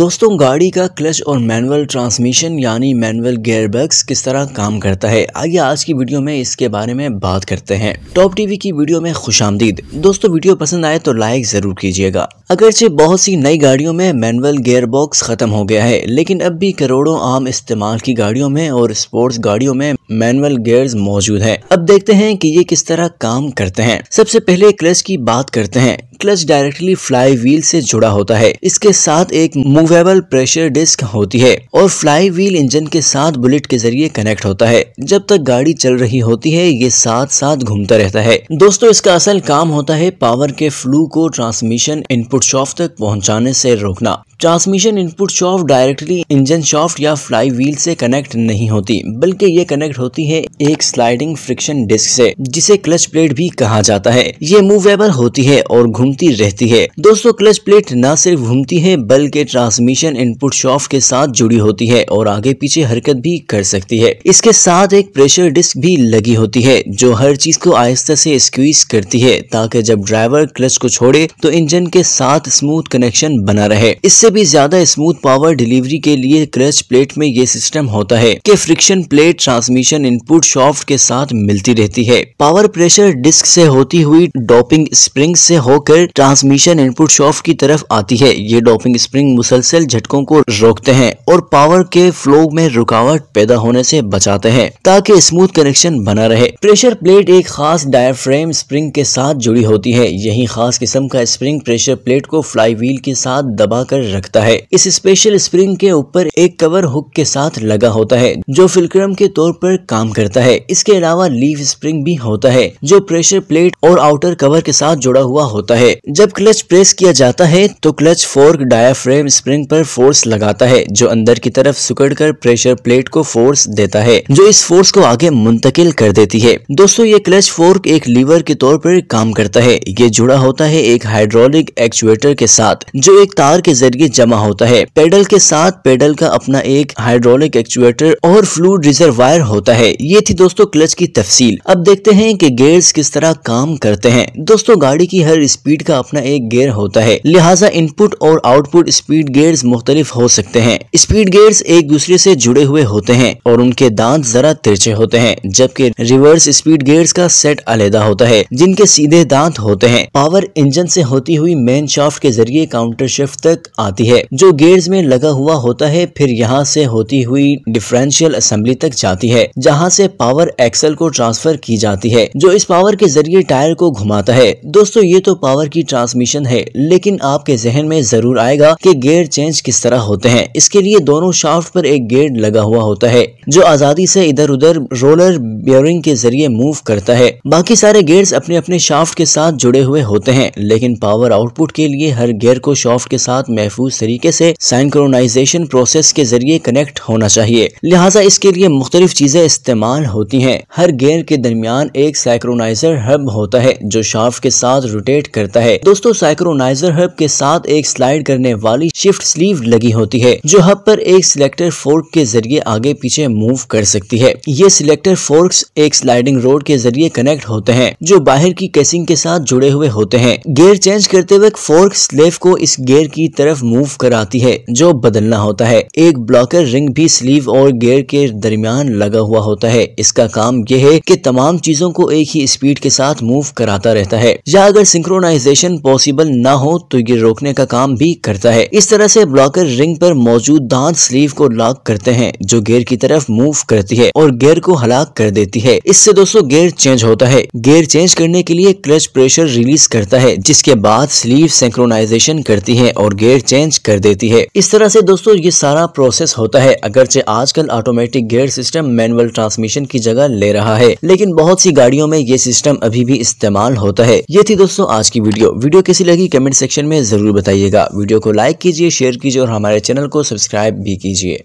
दोस्तों गाड़ी का क्लच और मैनुअल ट्रांसमिशन यानी मैनुअल गेयरबैग्स किस तरह काम करता है आइए आज की वीडियो में इसके बारे में बात करते हैं टॉप टीवी की वीडियो में खुश आमदीद दोस्तों वीडियो पसंद आए तो लाइक जरूर कीजिएगा अगरचे बहुत सी नई गाड़ियों में मैनुअल गेयर बॉक्स खत्म हो गया है लेकिन अब भी करोड़ों आम इस्तेमाल की गाड़ियों में और स्पोर्ट्स गाड़ियों में मैनुअल गेयर्स मौजूद है अब देखते हैं कि ये किस तरह काम करते हैं सबसे पहले क्लच की बात करते हैं क्लच डायरेक्टली फ्लाई व्हील से जुड़ा होता है इसके साथ एक मूवेबल प्रेशर डिस्क होती है और फ्लाई व्हील इंजन के साथ बुलेट के जरिए कनेक्ट होता है जब तक गाड़ी चल रही होती है ये साथ साथ घूमता रहता है दोस्तों इसका असल काम होता है पावर के फ्लू को ट्रांसमिशन इनपुट शॉफ तक पहुंचाने से रोकना transmission input shaft directly engine shaft या फ्लाई व्हील से कनेक्ट नहीं होती बल्कि ये कनेक्ट होती है एक स्लाइडिंग फ्रिक्शन डिस्क से जिसे क्लच प्लेट भी कहा जाता है ये मूवेबल होती है और घूमती रहती है दोस्तों क्लच प्लेट न सिर्फ घूमती है बल्कि ट्रांसमिशन इनपुट शॉफ्ट के साथ जुड़ी होती है और आगे पीछे हरकत भी कर सकती है इसके साथ एक प्रेशर डिस्क भी लगी होती है जो हर चीज को आहिस्ता से स्क्वीज करती है ताकि जब ड्राइवर क्लच को छोड़े तो इंजन के साथ स्मूथ कनेक्शन बना रहे इससे भी ज्यादा स्मूथ पावर डिलीवरी के लिए क्रच प्लेट में ये सिस्टम होता है कि friction plate transmission input shaft के साथ मिलती रहती है पावर प्रेशर डिस्क से होती हुई डॉपिंग स्प्रिंग से होकर ट्रांसमिशन इनपुट शॉफ्ट की तरफ आती है ये डॉपिंग स्प्रिंग मुसलसल झटकों को रोकते हैं और पावर के फ्लो में रुकावट पैदा होने से बचाते हैं ताकि स्मूथ कनेक्शन बना रहे प्रेशर प्लेट एक खास डायफ्रेम स्प्रिंग के साथ जुड़ी होती है यही खास किस्म का स्प्रिंग प्रेशर प्लेट को फ्लाई व्हील के साथ दबा कर रख रखता है इस स्पेशल स्प्रिंग के ऊपर एक कवर हुक के साथ लगा होता है जो फिल्क्रम के तौर पर काम करता है इसके अलावा लीव स्प्रिंग भी होता है जो प्रेशर प्लेट और आउटर कवर के साथ जुड़ा हुआ होता है जब क्लच प्रेस किया जाता है तो क्लच फोर्क डायाफ्रेम स्प्रिंग पर फोर्स लगाता है जो अंदर की तरफ सुकड़ कर प्रेशर प्लेट को फोर्स देता है जो इस फोर्स को आगे मुंतकिल कर देती है दोस्तों ये क्लच फोर्क एक लीवर के तौर पर काम करता है ये जुड़ा होता है एक हाइड्रोलिक एक्चुएटर के साथ जो एक तार के जरिए जमा होता है पेडल के साथ पेडल का अपना एक हाइड्रोलिक एक्चुएटर और फ्लूड रिजर्वायर होता है ये थी दोस्तों क्लच की तफसील अब देखते हैं कि गेयर्स किस तरह काम करते हैं दोस्तों गाड़ी की हर स्पीड का अपना एक गेयर होता है लिहाजा इनपुट और आउटपुट स्पीड गेयर्स मुख्तलिफ हो सकते हैं स्पीड गेयर्स एक दूसरे से जुड़े हुए होते हैं और उनके दांत जरा तिरछे होते हैं जबकि रिवर्स स्पीड गेयर्स का सेट अलहदा होता है जिनके सीधे दांत होते हैं पावर इंजन से होती हुई मेन शाफ्ट के जरिए काउंटर शिफ्ट तक आती आती है जो गेयर्स में लगा हुआ होता है फिर यहाँ से होती हुई डिफरेंशियल असेंबली तक जाती है जहाँ से पावर एक्सल को ट्रांसफर की जाती है जो इस पावर के जरिए टायर को घुमाता है दोस्तों ये तो पावर की ट्रांसमिशन है लेकिन आपके जहन में जरूर आएगा की गेयर चेंज किस तरह होते हैं इसके लिए दोनों शाफ्ट पर एक गेयर लगा हुआ होता है जो आजादी से इधर उधर रोलर बियरिंग के जरिए मूव करता है बाकी सारे गेयर अपने अपने शाफ्ट के साथ जुड़े हुए होते हैं लेकिन पावर आउटपुट के लिए हर गेयर को शाफ्ट के साथ महफूज महफूज तरीके से साइंक्रोनाइजेशन प्रोसेस के जरिए कनेक्ट होना चाहिए लिहाजा इसके लिए मुख्तलिफ चीजें इस्तेमाल होती हैं हर गेयर के दरमियान एक साइक्रोनाइजर हब होता है जो शाफ के साथ रोटेट करता है दोस्तों साइक्रोनाइजर हब के साथ एक स्लाइड करने वाली शिफ्ट स्लीव लगी होती है जो हब पर एक सिलेक्टर फोर्क के जरिए आगे पीछे मूव कर सकती है ये सिलेक्टर फोर्क एक स्लाइडिंग रोड के जरिए कनेक्ट होते हैं जो बाहर की केसिंग के साथ जुड़े हुए होते हैं गेयर चेंज करते वक्त फोर्क स्लेव को इस गेयर की तरफ मूव कराती है जो बदलना होता है एक ब्लॉकर रिंग भी स्लीव और गेयर के दरमियान लगा हुआ होता है इसका काम यह है कि तमाम चीजों को एक ही स्पीड के साथ मूव कराता रहता है या अगर सिंक्रोनाइजेशन पॉसिबल ना हो तो ये रोकने का काम भी करता है इस तरह से ब्लॉकर रिंग पर मौजूद दांत स्लीव को लॉक करते हैं जो गेयर की तरफ मूव करती है और गेयर को हलाक कर देती है इससे दोस्तों गेयर चेंज होता है गेयर चेंज करने के लिए क्लच प्रेशर रिलीज करता है जिसके बाद स्लीव सेंक्रोनाइजेशन करती है और गेयर चेंज चेंज कर देती है इस तरह से दोस्तों ये सारा प्रोसेस होता है अगरचे आजकल automatic gear system manual transmission की जगह ले रहा है लेकिन बहुत सी गाड़ियों में ये सिस्टम अभी भी इस्तेमाल होता है ये थी दोस्तों आज की वीडियो वीडियो कैसी लगी कमेंट सेक्शन में जरूर बताइएगा वीडियो को लाइक कीजिए शेयर कीजिए और हमारे चैनल को सब्सक्राइब भी कीजिए